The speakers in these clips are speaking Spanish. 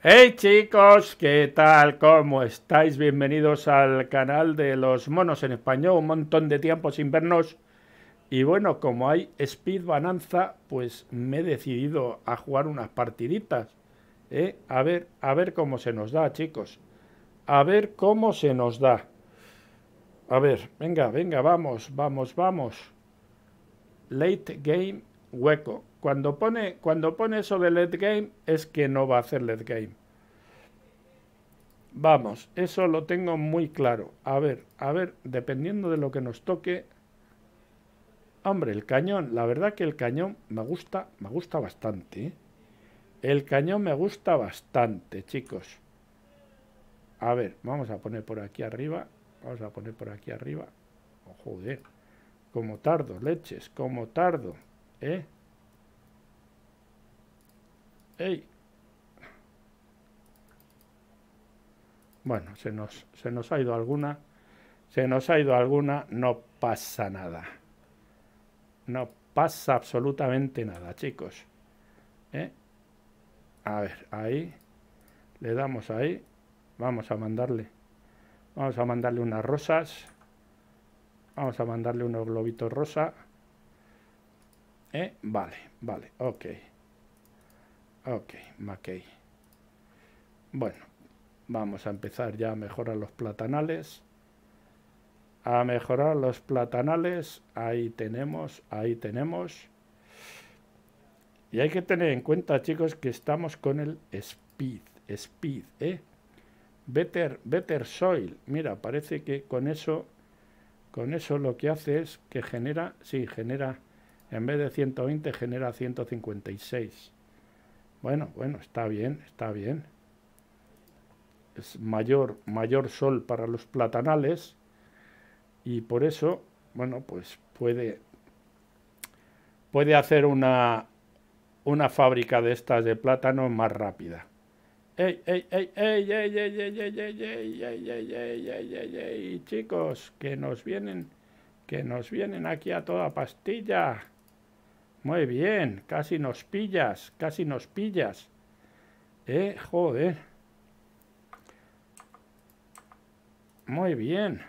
Hey chicos, ¿qué tal? ¿Cómo estáis? Bienvenidos al canal de los monos en español, un montón de tiempo sin vernos. Y bueno, como hay Speed Bananza, pues me he decidido a jugar unas partiditas. ¿eh? A ver, a ver cómo se nos da, chicos. A ver cómo se nos da. A ver, venga, venga, vamos, vamos, vamos. Late game hueco. Cuando pone, cuando pone sobre led game es que no va a hacer led game. Vamos, eso lo tengo muy claro. A ver, a ver, dependiendo de lo que nos toque. Hombre, el cañón, la verdad que el cañón me gusta, me gusta bastante. ¿eh? El cañón me gusta bastante, chicos. A ver, vamos a poner por aquí arriba. Vamos a poner por aquí arriba. Oh, joder, como tardo, leches, como tardo. ¿Eh? Bueno, se nos, se nos ha ido alguna. Se nos ha ido alguna. No pasa nada. No pasa absolutamente nada, chicos. ¿Eh? A ver, ahí. Le damos ahí. Vamos a mandarle. Vamos a mandarle unas rosas. Vamos a mandarle unos globitos rosa. ¿Eh? vale, vale, ok. Ok, mackey. Bueno, vamos a empezar ya a mejorar los platanales. A mejorar los platanales. Ahí tenemos, ahí tenemos. Y hay que tener en cuenta, chicos, que estamos con el speed, speed, ¿eh? Better, better soil. Mira, parece que con eso, con eso lo que hace es que genera, sí, genera en vez de 120 genera 156. Bueno, bueno, está bien, está bien. Es mayor, mayor sol para los platanales y por eso, bueno, pues puede, puede hacer una, una fábrica de estas de plátano más rápida. ey, ey, ey, chicos, que nos vienen, que nos vienen aquí a toda pastilla! Muy bien, casi nos pillas, casi nos pillas. Eh, joder. Muy bien.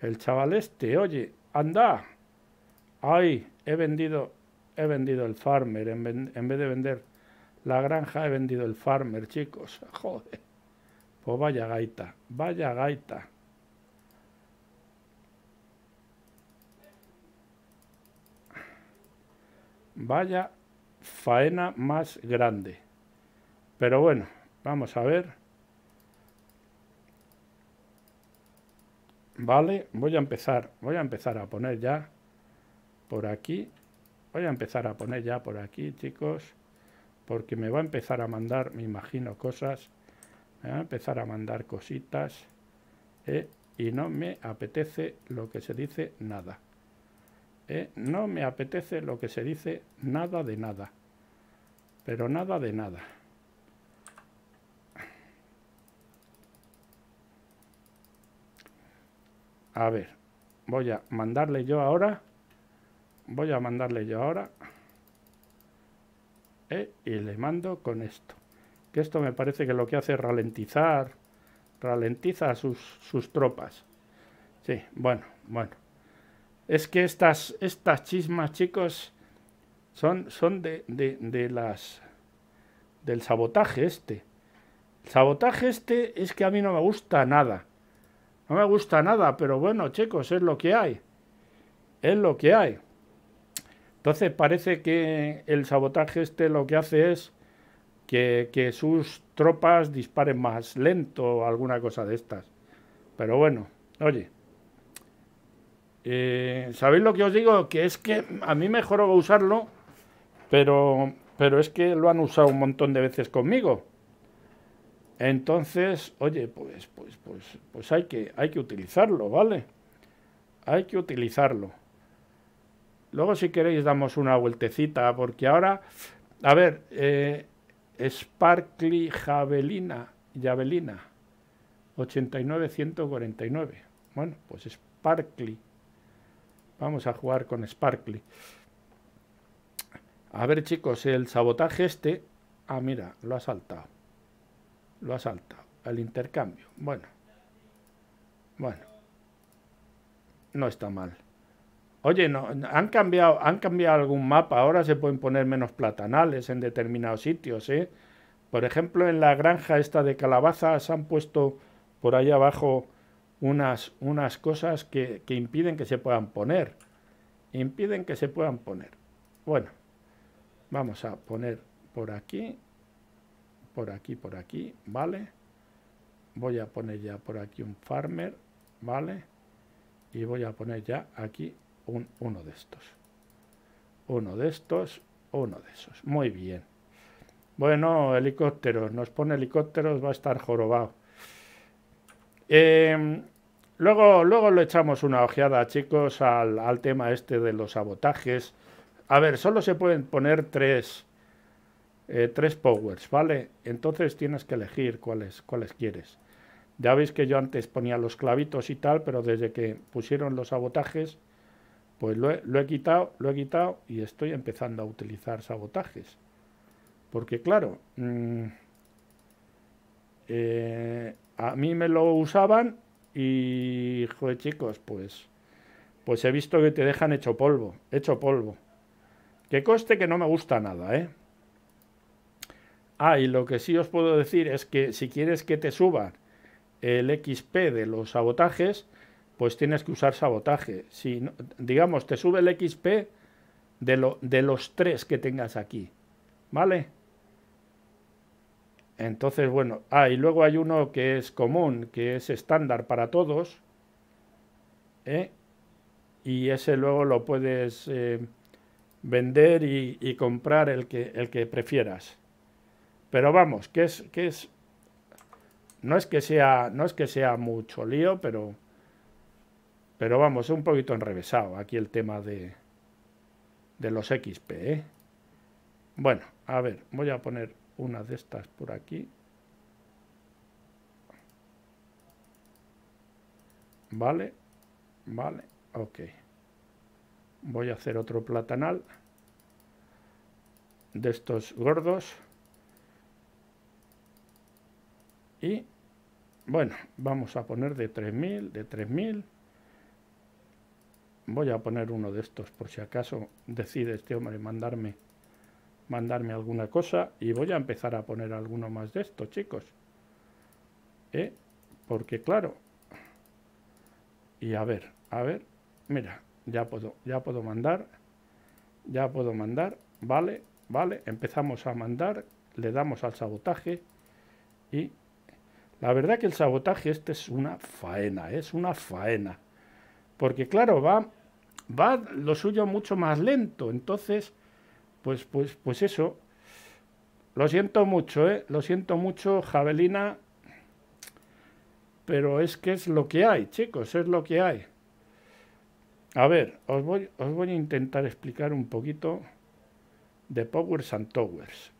El chaval este, oye, anda. Ay, he vendido, he vendido el farmer. En, en vez de vender la granja, he vendido el farmer, chicos. Joder. Pues vaya gaita, vaya gaita. Vaya faena más grande. Pero bueno, vamos a ver. Vale, voy a empezar, voy a empezar a poner ya por aquí. Voy a empezar a poner ya por aquí, chicos, porque me va a empezar a mandar, me imagino, cosas. Me va a empezar a mandar cositas eh, y no me apetece lo que se dice nada. ¿eh? no me apetece lo que se dice nada de nada. Pero nada de nada. A ver, voy a mandarle yo ahora. Voy a mandarle yo ahora. ¿eh? y le mando con esto. Que esto me parece que lo que hace es ralentizar. Ralentiza sus, sus tropas. Sí, bueno, bueno. Es que estas, estas chismas, chicos, son, son de, de, de las del sabotaje este. El sabotaje este es que a mí no me gusta nada. No me gusta nada, pero bueno, chicos, es lo que hay. Es lo que hay. Entonces parece que el sabotaje este lo que hace es que, que sus tropas disparen más lento o alguna cosa de estas. Pero bueno, oye. Eh, ¿Sabéis lo que os digo? Que es que a mí mejor usarlo, pero, pero es que lo han usado un montón de veces conmigo. Entonces, oye, pues, pues, pues, pues, hay que, hay que utilizarlo, ¿vale? Hay que utilizarlo. Luego, si queréis, damos una vueltecita, porque ahora, a ver, eh, Sparkly Javelina, Javelina, 89-149. Bueno, pues Sparkly Vamos a jugar con Sparkly. A ver, chicos, el sabotaje este... Ah, mira, lo ha saltado. Lo ha saltado. El intercambio. Bueno. Bueno. No está mal. Oye, no, han, cambiado, han cambiado algún mapa. Ahora se pueden poner menos platanales en determinados sitios, ¿eh? Por ejemplo, en la granja esta de calabazas han puesto por ahí abajo unas, unas cosas que, que impiden que se puedan poner. Impiden que se puedan poner. Bueno, vamos a poner por aquí, por aquí, por aquí, ¿vale? Voy a poner ya por aquí un farmer, ¿vale? Y voy a poner ya aquí un, uno de estos. Uno de estos, uno de esos. Muy bien. Bueno, helicópteros. Nos pone helicópteros, va a estar jorobado. Eh, Luego, luego le echamos una ojeada, chicos, al, tema este de los sabotajes. A ver, solo se pueden poner tres, eh, tres powers, ¿vale? Entonces tienes que elegir cuáles, cuáles quieres. Ya veis que yo antes ponía los clavitos y tal, pero desde que pusieron los sabotajes, pues lo he, quitado, lo he quitado y estoy empezando a utilizar sabotajes. Porque claro, mm, eh, a mí me lo usaban y, de chicos, pues, pues he visto que te dejan hecho polvo, hecho polvo. Que coste que no me gusta nada, ¿eh? Ah, y lo que sí os puedo decir es que si quieres que te suba el XP de los sabotajes, pues tienes que usar sabotaje. Si, digamos, te sube el XP de, lo, de los tres que tengas aquí, ¿vale? Entonces, bueno, ah, y luego hay uno que es común, que es estándar para todos, ¿eh? y ese luego lo puedes eh, vender y, comprar el que, el que prefieras. Pero vamos, que es, que es, no es que sea, no es que sea mucho lío, pero, pero vamos, un poquito enrevesado aquí el tema de, de los XP, ¿eh? Bueno, a ver, voy a poner una de estas por aquí. Vale, vale, ok. Voy a hacer otro platanal de estos gordos. Y bueno, vamos a poner de 3000, de 3000. Voy a poner uno de estos por si acaso decide este hombre mandarme mandarme alguna cosa y voy a empezar a poner alguno más de esto, chicos. ¿Eh? Porque claro. Y a ver, a ver, mira, ya puedo, ya puedo mandar, ya puedo mandar, vale, vale, empezamos a mandar, le damos al sabotaje y la verdad que el sabotaje este es una faena, es una faena. Porque claro, va, va lo suyo mucho más lento, entonces pues, pues, pues eso. Lo siento mucho, ¿eh? Lo siento mucho, Javelina. Pero es que es lo que hay, chicos, es lo que hay. A ver, os voy, os voy a intentar explicar un poquito de Powers and Towers.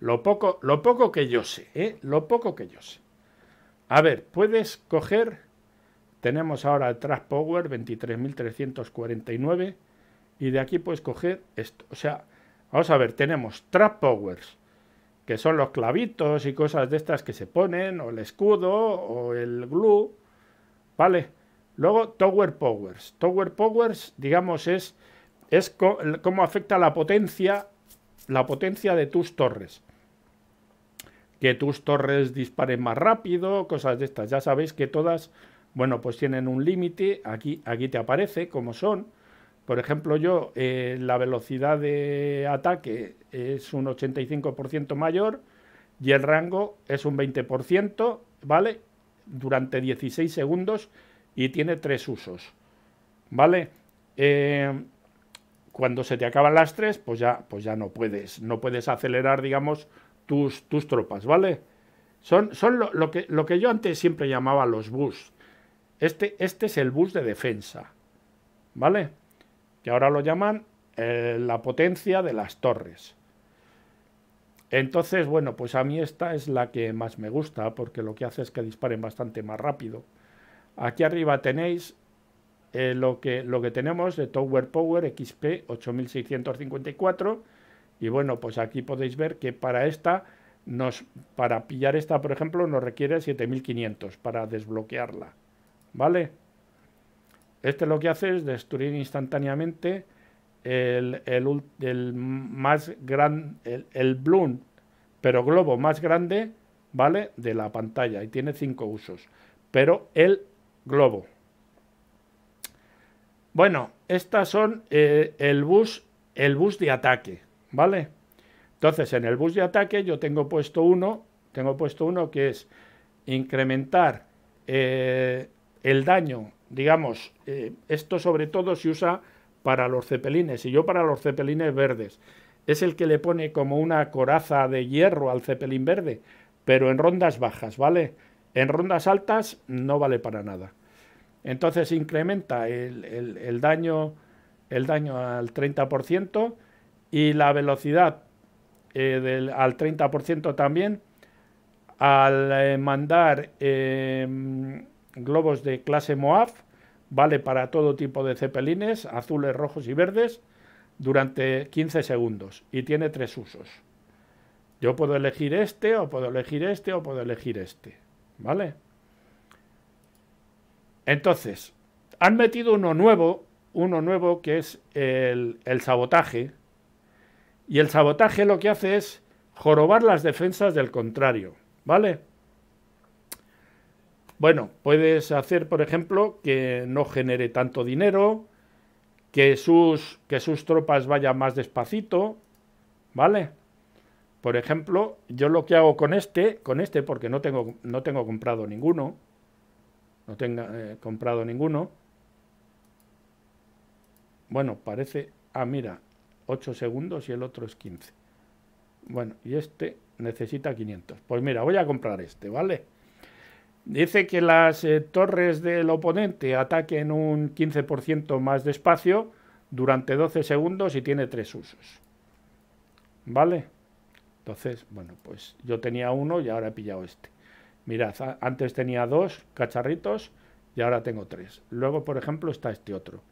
Lo poco, lo poco que yo sé, ¿eh? Lo poco que yo sé. A ver, puedes coger... Tenemos ahora el Power 23.349 y de aquí puedes coger esto. O sea, vamos a ver, tenemos trap powers, que son los clavitos y cosas de estas que se ponen, o el escudo, o el glue, ¿vale? Luego tower powers. Tower powers, digamos, es, es cómo afecta la potencia, la potencia de tus torres. Que tus torres disparen más rápido, cosas de estas. Ya sabéis que todas, bueno, pues tienen un límite. Aquí, aquí te aparece cómo son por ejemplo, yo, eh, la velocidad de ataque es un 85% mayor y el rango es un 20%, ¿vale? Durante 16 segundos y tiene tres usos, ¿vale? Eh, cuando se te acaban las tres, pues ya, pues ya no puedes, no puedes acelerar, digamos, tus, tus tropas, ¿vale? Son, son lo, que, lo, que, yo antes siempre llamaba los bus. Este, este es el bus de defensa, ¿vale? que ahora lo llaman eh, la potencia de las torres. Entonces, bueno, pues a mí esta es la que más me gusta, porque lo que hace es que disparen bastante más rápido. Aquí arriba tenéis eh, lo, que, lo que tenemos de Tower Power XP 8654. Y bueno, pues aquí podéis ver que para esta, nos, para pillar esta, por ejemplo, nos requiere 7500 para desbloquearla. ¿Vale? Este lo que hace es destruir instantáneamente el, más gran, el, bloom, pero globo más grande, ¿vale? De la pantalla y tiene cinco usos. Pero el globo. Bueno, estas son eh, el bus, el bus de ataque, ¿vale? Entonces, en el bus de ataque yo tengo puesto uno, tengo puesto uno que es incrementar eh, el daño digamos, eh, esto sobre todo se usa para los cepelines, y yo para los cepelines verdes. Es el que le pone como una coraza de hierro al cepelín verde, pero en rondas bajas, ¿vale? En rondas altas no vale para nada. Entonces incrementa el, daño, el daño al 30% y la velocidad eh, al 30% también al eh, mandar em, globos de clase Moab, vale para todo tipo de cepelines, azules, rojos y verdes, durante 15 segundos y tiene tres usos. Yo puedo elegir este, o puedo elegir este, o puedo elegir este. ¿Vale? Entonces, han metido uno nuevo, uno nuevo que es el, el sabotaje. Y el sabotaje lo que hace es jorobar las defensas del contrario. ¿Vale? Bueno, puedes hacer, por ejemplo, que no genere tanto dinero, que sus, que sus tropas vayan más despacito, ¿vale? Por ejemplo, yo lo que hago con este, con este porque no tengo, no tengo comprado ninguno, no tengo eh, comprado ninguno, bueno, parece, ah, mira, 8 segundos y el otro es 15. Bueno, y este necesita 500. Pues mira, voy a comprar este, ¿vale? vale Dice que las eh, torres del oponente ataquen un 15% más despacio durante 12 segundos y tiene tres usos. ¿Vale? Entonces, bueno, pues yo tenía uno y ahora he pillado este. Mirad, antes tenía dos cacharritos y ahora tengo tres. Luego, por ejemplo, está este otro,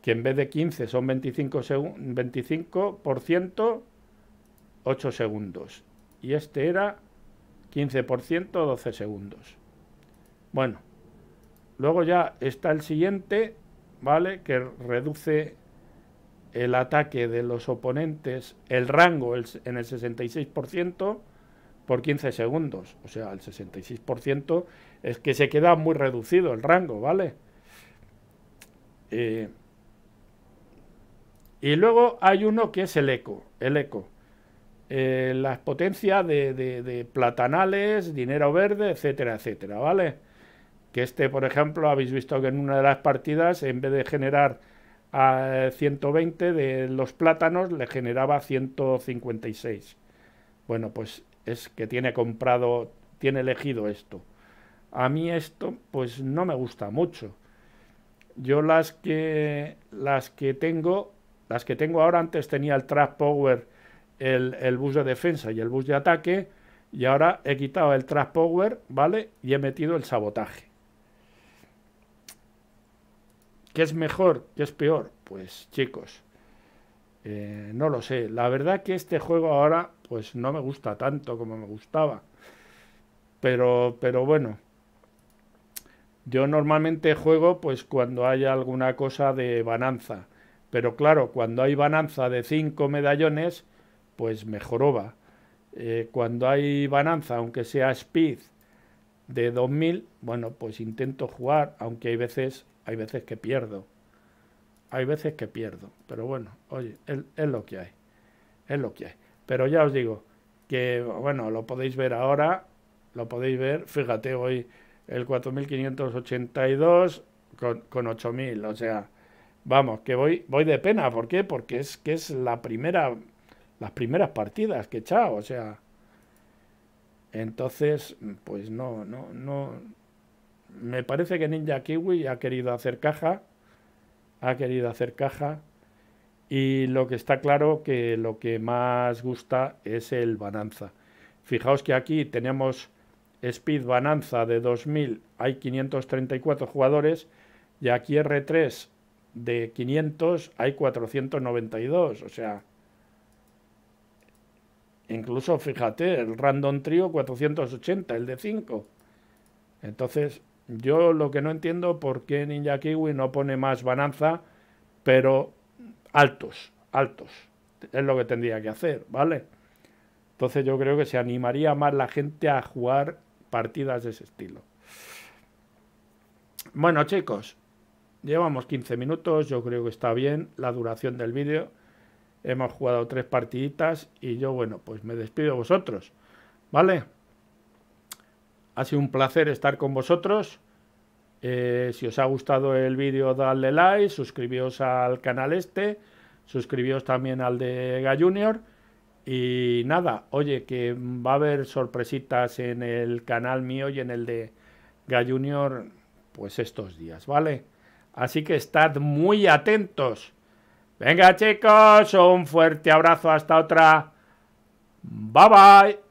que en vez de 15 son 25%, 25 8 segundos. Y este era 15%, 12 segundos. Bueno, luego ya está el siguiente, ¿vale? Que reduce el ataque de los oponentes, el rango en el 66% por 15 segundos. O sea, el 66% es que se queda muy reducido el rango, ¿vale? Eh, y luego hay uno que es el eco, el eco. Eh, las potencias de, de platanales, dinero verde, etcétera, etcétera, ¿vale? Que este, por ejemplo, habéis visto que en una de las partidas, en vez de generar a 120 eh, de los plátanos, le generaba 156. Bueno, pues es que tiene comprado, tiene elegido esto. A mí esto, pues no me gusta mucho. Yo las que las que tengo, las que tengo ahora antes tenía el trap Power, el, el bus de defensa y el bus de ataque, y ahora he quitado el trap Power, ¿vale? Y he metido el sabotaje. ¿Qué es mejor? ¿Qué es peor? Pues chicos, eh, no lo sé. La verdad que este juego ahora pues no me gusta tanto como me gustaba. Pero, pero bueno, yo normalmente juego pues cuando hay alguna cosa de bananza. Pero claro, cuando hay bananza de 5 medallones, pues mejoroba. va. Eh, cuando hay bananza, aunque sea speed de 2000, bueno, pues intento jugar, aunque hay veces hay veces que pierdo. Hay veces que pierdo. Pero bueno, oye, es, lo que hay. Es lo que hay. Pero ya os digo, que bueno, lo podéis ver ahora. Lo podéis ver. Fíjate, hoy el 4582 con, con 8000. O sea, vamos, que voy, voy de pena. ¿Por qué? Porque es que es la primera, las primeras partidas que he O sea, entonces, pues no, no, no, me parece que Ninja Kiwi ha querido hacer caja, ha querido hacer caja y lo que está claro que lo que más gusta es el Bananza. Fijaos que aquí tenemos Speed Bananza de 2000, hay 534 jugadores y aquí R3 de 500 hay 492, o sea, incluso fíjate, el Random Trio 480, el de 5. Entonces, yo lo que no entiendo por qué Ninja Kiwi no pone más Bananza, pero altos, altos. Es lo que tendría que hacer, ¿vale? Entonces yo creo que se animaría más la gente a jugar partidas de ese estilo. Bueno, chicos, llevamos 15 minutos, yo creo que está bien la duración del vídeo. Hemos jugado tres partiditas y yo, bueno, pues me despido de vosotros, ¿vale? Ha sido un placer estar con vosotros. Eh, si os ha gustado el vídeo, dadle like, suscribíos al canal este, suscribíos también al de Gay Junior. Y nada, oye, que va a haber sorpresitas en el canal mío y en el de Gay Junior, pues estos días, ¿vale? Así que estad muy atentos. Venga chicos, un fuerte abrazo, hasta otra. Bye bye.